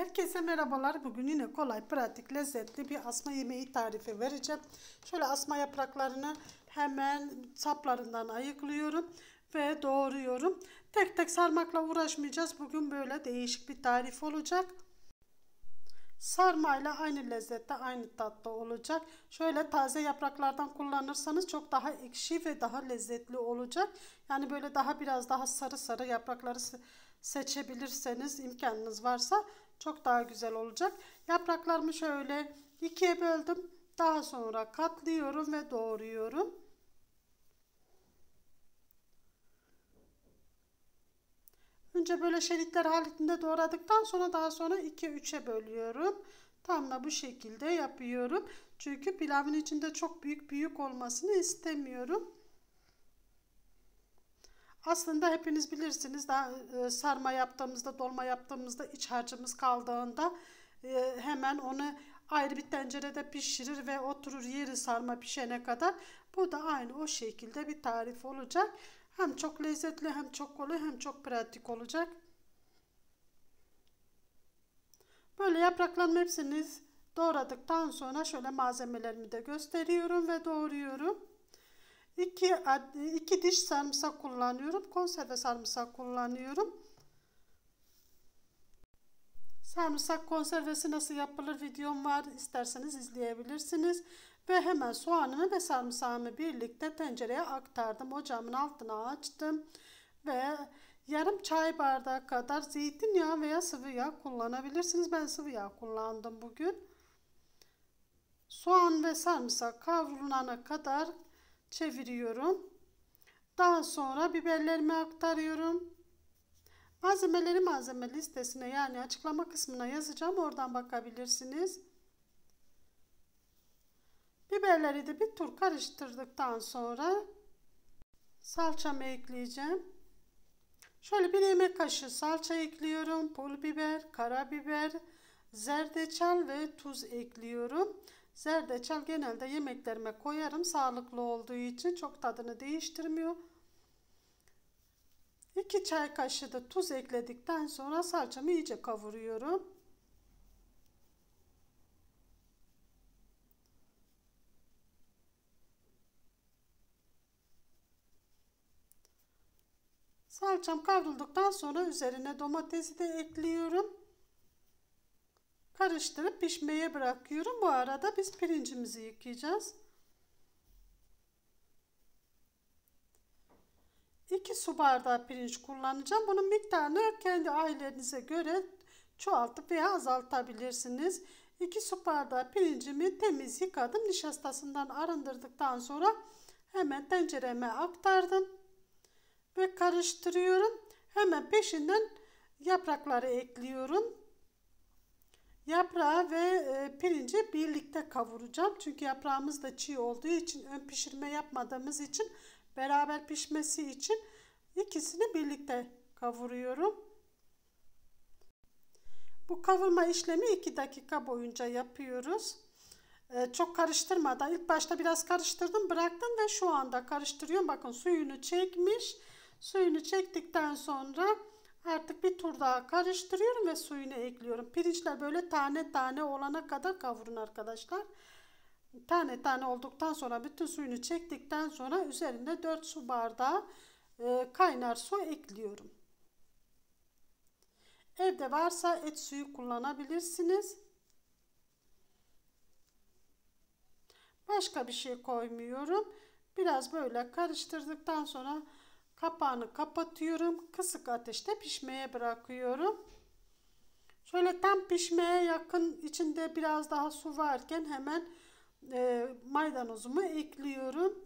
Herkese merhabalar. Bugün yine kolay, pratik, lezzetli bir asma yemeği tarifi vereceğim. Şöyle asma yapraklarını hemen saplarından ayıklıyorum ve doğruyorum. Tek tek sarmakla uğraşmayacağız. Bugün böyle değişik bir tarif olacak. Sarmayla aynı lezzette, aynı tatlı olacak. Şöyle taze yapraklardan kullanırsanız çok daha ekşi ve daha lezzetli olacak. Yani böyle daha biraz daha sarı sarı yaprakları seçebilirseniz imkanınız varsa çok daha güzel olacak. Yapraklarımı şöyle ikiye böldüm. Daha sonra katlıyorum ve doğruyorum. Önce böyle şeritler halinde doğradıktan sonra daha sonra 2-3'e bölüyorum. Tam da bu şekilde yapıyorum. Çünkü pilavın içinde çok büyük büyük olmasını istemiyorum. Aslında hepiniz bilirsiniz daha e, sarma yaptığımızda, dolma yaptığımızda iç harcımız kaldığında e, hemen onu ayrı bir tencerede pişirir ve oturur yeri sarma pişene kadar. Bu da aynı o şekilde bir tarif olacak. Hem çok lezzetli hem çok kolay hem çok pratik olacak. Böyle yaprakların hepsini doğradıktan sonra şöyle malzemelerimi de gösteriyorum ve doğruyorum. İki iki diş sarımsak kullanıyorum. Konserve sarımsak kullanıyorum. Sarımsak konservesi nasıl yapılır videom var. İsterseniz izleyebilirsiniz. Ve hemen soğanımı ve sarımsağımı birlikte tencereye aktardım. Ocağımın altına açtım. Ve yarım çay bardağı kadar zeytinyağı veya sıvı yağ kullanabilirsiniz. Ben sıvı yağ kullandım bugün. Soğan ve sarımsak kavrulana kadar çeviriyorum. Daha sonra biberlerimi aktarıyorum. Malzemeleri malzeme listesine yani açıklama kısmına yazacağım. Oradan bakabilirsiniz. Biberleri de bir tur karıştırdıktan sonra salçamı ekleyeceğim. Şöyle bir yemek kaşığı salça ekliyorum. Pul biber, karabiber, zerdeçal ve tuz ekliyorum. Zerdeçal genelde yemeklerime koyarım. Sağlıklı olduğu için çok tadını değiştirmiyor. 2 çay kaşığı da tuz ekledikten sonra salçamı iyice kavuruyorum. Salçam kavrulduktan sonra üzerine domatesi de ekliyorum karıştırıp pişmeye bırakıyorum. Bu arada biz pirincimizi yıkayacağız. 2 su bardağı pirinç kullanacağım. Bunun miktarını kendi ailenize göre çoğaltıp veya azaltabilirsiniz. 2 su bardağı pirincimi temiz yıkadım. Nişastasından arındırdıktan sonra hemen tencereme aktardım. Ve karıştırıyorum. Hemen peşinden yaprakları ekliyorum. Yaprağı ve e, pirinci birlikte kavuracağım. Çünkü yaprağımız da çiğ olduğu için ön pişirme yapmadığımız için beraber pişmesi için ikisini birlikte kavuruyorum. Bu kavurma işlemi 2 dakika boyunca yapıyoruz. Ee, çok karıştırmadan ilk başta biraz karıştırdım bıraktım ve şu anda karıştırıyorum. Bakın suyunu çekmiş. Suyunu çektikten sonra Artık bir tur daha karıştırıyorum ve suyunu ekliyorum. Pirinçler böyle tane tane olana kadar kavurun arkadaşlar. Tane tane olduktan sonra bütün suyunu çektikten sonra üzerine 4 su bardağı e, kaynar su ekliyorum. Evde varsa et suyu kullanabilirsiniz. Başka bir şey koymuyorum. Biraz böyle karıştırdıktan sonra Kapağını kapatıyorum. Kısık ateşte pişmeye bırakıyorum. Şöyle tam pişmeye yakın içinde biraz daha su varken hemen e, maydanozumu ekliyorum.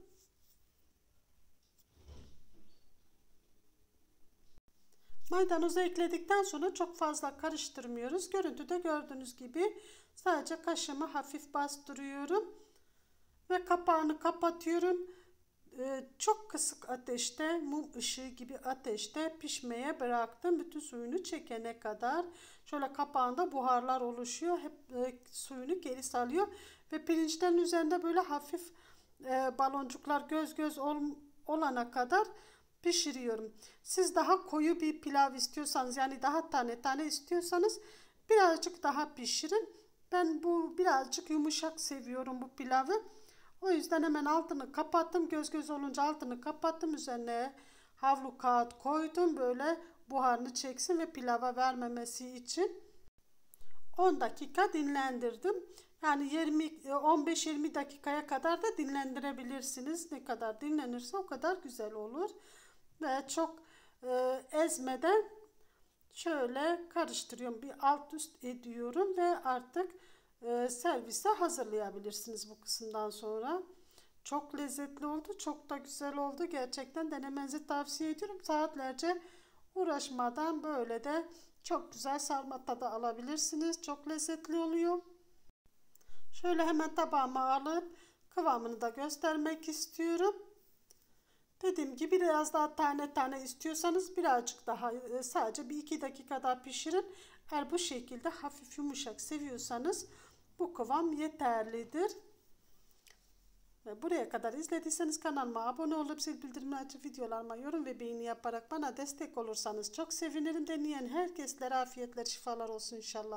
Maydanozu ekledikten sonra çok fazla karıştırmıyoruz. Görüntüde gördüğünüz gibi sadece kaşımı hafif bastırıyorum ve kapağını kapatıyorum. Ee, çok kısık ateşte mum ışığı gibi ateşte pişmeye bıraktım. Bütün suyunu çekene kadar şöyle kapağında buharlar oluşuyor. Hep e, suyunu geri salıyor ve pirinçlerin üzerinde böyle hafif e, baloncuklar göz göz ol, olana kadar pişiriyorum. Siz daha koyu bir pilav istiyorsanız yani daha tane tane istiyorsanız birazcık daha pişirin. Ben bu birazcık yumuşak seviyorum bu pilavı. O yüzden hemen altını kapattım. Göz göz olunca altını kapattım. Üzerine havlu kağıt koydum. Böyle buharını çeksin ve pilava vermemesi için 10 dakika dinlendirdim. Yani 20 15-20 dakikaya kadar da dinlendirebilirsiniz. Ne kadar dinlenirse o kadar güzel olur. Ve çok e, ezmeden şöyle karıştırıyorum. Bir alt üst ediyorum ve artık e, servise hazırlayabilirsiniz bu kısımdan sonra. Çok lezzetli oldu. Çok da güzel oldu. Gerçekten denemenizi tavsiye ediyorum. Saatlerce uğraşmadan böyle de çok güzel sarma tadı alabilirsiniz. Çok lezzetli oluyor. Şöyle hemen tabağıma alıp kıvamını da göstermek istiyorum. Dediğim gibi biraz daha tane tane istiyorsanız birazcık daha e, sadece bir iki dakika daha pişirin. Eğer bu şekilde hafif yumuşak seviyorsanız bu kıvam yeterlidir. Ve buraya kadar izlediyseniz kanalıma abone olup zil bildirimini açıp videolarıma yorum ve beğeni yaparak bana destek olursanız çok sevinirim. Deneyen herkeslere afiyetler şifalar olsun inşallah.